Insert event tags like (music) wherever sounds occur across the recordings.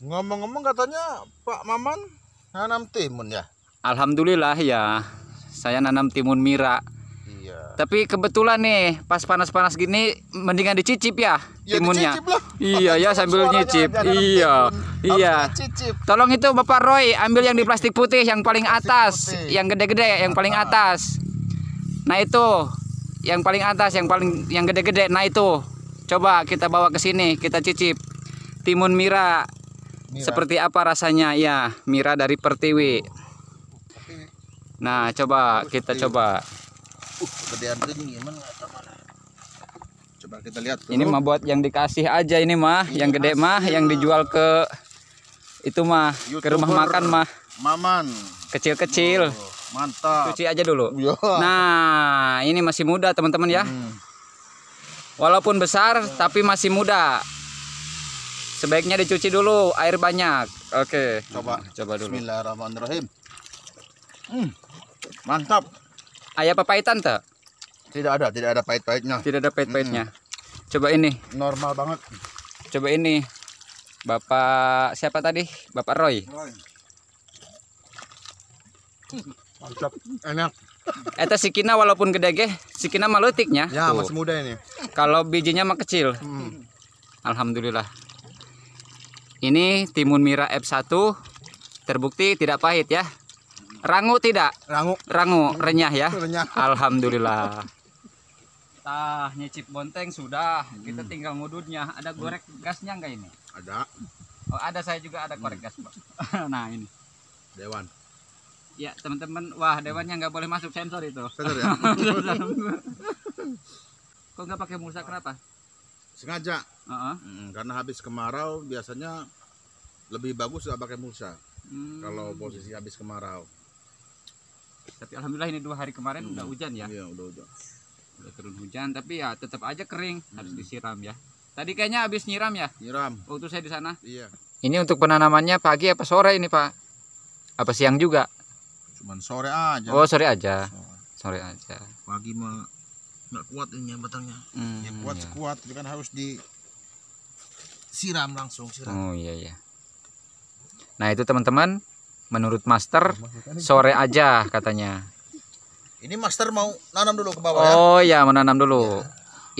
Ngomong-ngomong katanya Pak Maman nanam timun ya? Alhamdulillah ya. Saya nanam timun mira. Iya. Tapi kebetulan nih pas panas-panas gini mendingan dicicip ya, ya timunnya. Dicicip Iya ya sambil nyicip. Iya. Iya. Tolong itu Bapak Roy ambil yang di plastik putih yang paling atas, putih. yang gede-gede yang paling atas. Nah itu yang paling atas, yang paling yang gede-gede. Nah itu coba kita bawa ke sini, kita cicip timun mira. Mira. Seperti apa rasanya ya Mira dari Pertiwi. Nah coba Pertiwi. kita coba. Coba kita lihat. Ini mah buat yang dikasih aja ini mah, ini iya, yang gede mah, yang dijual ke itu mah ke rumah makan mah. Maman. Kecil-kecil. Oh, mantap. Cuci aja dulu. Ya. Nah ini masih muda teman-teman ya. Hmm. Walaupun besar tapi masih muda. Sebaiknya dicuci dulu air banyak. Oke. Coba. Nah, coba dulu. Bismillahirrahmanirrahim. Hmm. Mantap. Ayah papahitan tak? Tidak ada, tidak ada pahit-pahitnya. Tidak ada pahit-pahitnya. Hmm. Coba ini. Normal banget. Coba ini. Bapak siapa tadi? Bapak Roy. Roy. Hmm, mantap, enak. Eta sikina walaupun gede ge, sikina malutiknya. Ya, Tuh. masih muda ini. Kalau bijinya mah kecil. Hmm. Alhamdulillah. Ini timun mira F1 terbukti tidak pahit ya. Rangu tidak? Rangu. Rangu renyah ya. (laughs) Renyah. Alhamdulillah. (laughs) Tah nyicip bonteng sudah, hmm. kita tinggal ngududnya Ada hmm. gorek gasnya enggak ini? Ada. Oh, ada saya juga ada korek hmm. gas, Pak. (laughs) nah, ini. Dewan. Ya, teman-teman, wah dewannya nggak boleh masuk sensor itu. Sensor ya. Kok nggak pakai musa kenapa? Sengaja. Uh karena habis kemarau biasanya lebih bagus sudah pakai mulsa hmm. kalau posisi habis kemarau. Tapi alhamdulillah ini dua hari kemarin hmm. udah hujan ya. Iya udah hujan. Udah turun hujan tapi ya tetap aja kering hmm. harus disiram ya. Tadi kayaknya habis nyiram ya? Nyiram. Waktu oh, saya di sana. Iya. Ini untuk penanamannya pagi apa sore ini pak? Apa siang juga? Cuman sore aja. Oh sore aja. Sore, sore aja. Pagi mah nggak kuat ini batangnya. Hmm, ya kuat iya. sekuat, kan harus di siram langsung siram. Oh iya iya. Nah itu teman-teman, menurut master sore aja katanya. Ini master mau nanam dulu ke bawah. Ya? Oh iya ya menanam dulu. Ya.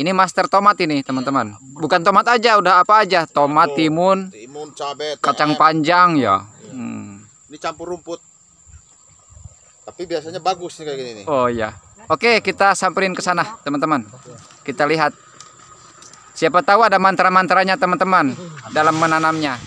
Ini master tomat ini iya. teman-teman. Bukan tomat aja, udah apa aja. Tomat, timun, timun cabai, kacang panjang ya. ya. Hmm. Ini campur rumput. Tapi biasanya bagus nih kayak gini nih. Oh iya. Oke, kita samperin ke sana teman-teman. Kita lihat Siapa tahu ada mantra-mantranya teman-teman dalam menanamnya.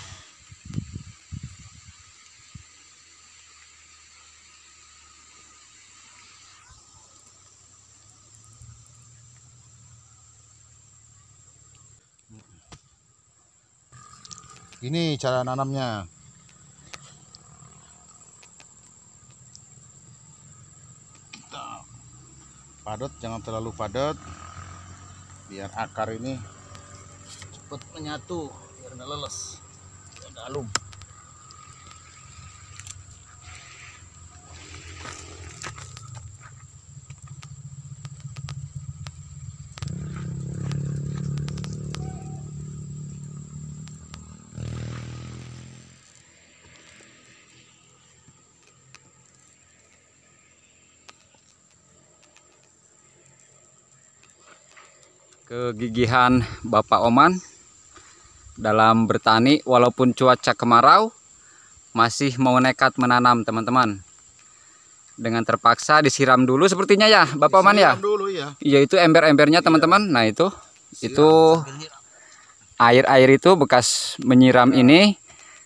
Ini cara nanamnya. Padat jangan terlalu padat biar akar ini cepat menyatu biar nggak leles biar nggak alum kegigihan Bapak Oman dalam bertani walaupun cuaca kemarau masih mau nekat menanam teman-teman dengan terpaksa disiram dulu sepertinya ya Bapak Man ya iya. iya itu ember-embernya iya. teman-teman iya. nah itu siram, itu air-air itu bekas menyiram ya. ini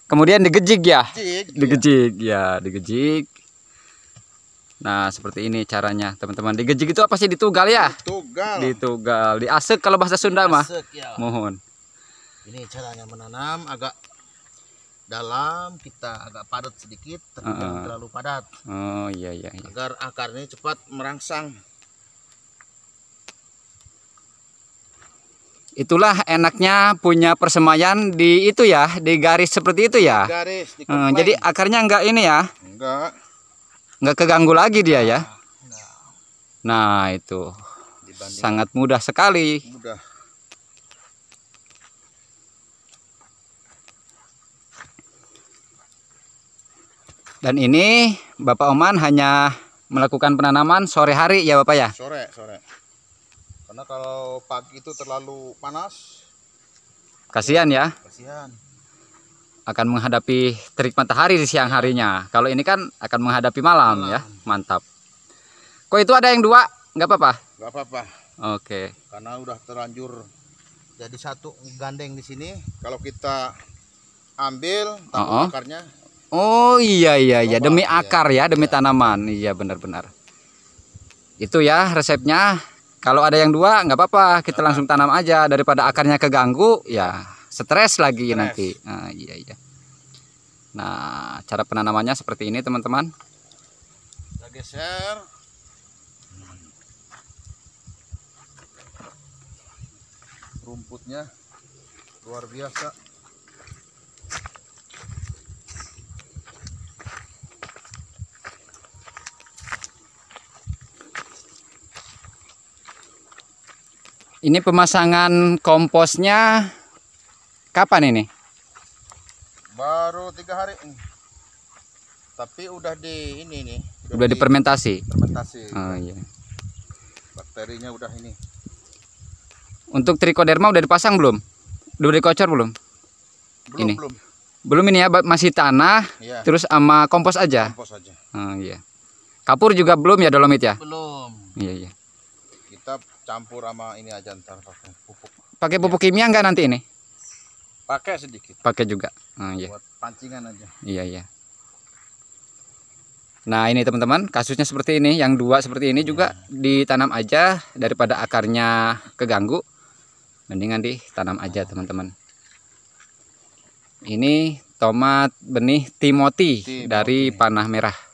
kemudian digejik ya digejik ya. ya digejik. nah seperti ini caranya teman-teman Digejik itu apa sih ditugal ya ditugal ditugal diasek kalau bahasa Sunda mah ya. mohon ini caranya menanam agak dalam kita agak padat sedikit tapi uh, uh. terlalu padat oh iya, iya, iya. agar akarnya cepat merangsang itulah enaknya punya persemaian di itu ya di garis seperti itu ya di garis di hmm, jadi akarnya enggak ini ya enggak enggak keganggu lagi dia ya nah, nah. nah itu sangat mudah sekali mudah Dan ini Bapak Oman hanya melakukan penanaman sore hari ya Bapak ya? Sore, sore. Karena kalau pagi itu terlalu panas. Kasihan ya. Kasihan. Akan menghadapi terik matahari di siang harinya. Kalau ini kan akan menghadapi malam, ya. malam. ya. Mantap. Kok itu ada yang dua? Enggak apa-apa. Enggak apa-apa. Oke. Karena udah terlanjur jadi satu gandeng di sini. Kalau kita ambil tanggung oh, oh. Uh-uh. akarnya Oh iya iya iya demi iya. akar ya demi tanaman iya benar-benar itu ya resepnya kalau ada yang dua nggak apa-apa kita langsung tanam aja daripada akarnya keganggu ya stres lagi stress. nanti nah, iya iya nah cara penanamannya seperti ini teman-teman kita geser rumputnya luar biasa Ini pemasangan komposnya kapan ini? Baru tiga hari ini. Tapi udah di ini nih. Udah, udah di, dipermentasi. Fermentasi. Oh iya. Bakterinya udah ini. Untuk trikoderma udah dipasang belum? Udah dikocor belum? Belum, ini. belum. Belum ini ya, masih tanah, iya. terus sama kompos aja. Kompos aja. Oh iya. Kapur juga belum ya dolomit ya? Belum. Iya iya campur sama ini aja ntar pakai pupuk. Pakai pupuk ya. kimia enggak nanti ini? Pakai sedikit. Pakai juga. Nah, iya. Buat pancingan aja. Iya, iya. Nah, ini teman-teman, kasusnya seperti ini, yang dua seperti ini juga ya. ditanam aja daripada akarnya keganggu. Mendingan ditanam aja, teman-teman. Ini tomat benih Timoti, Timoti. dari panah merah.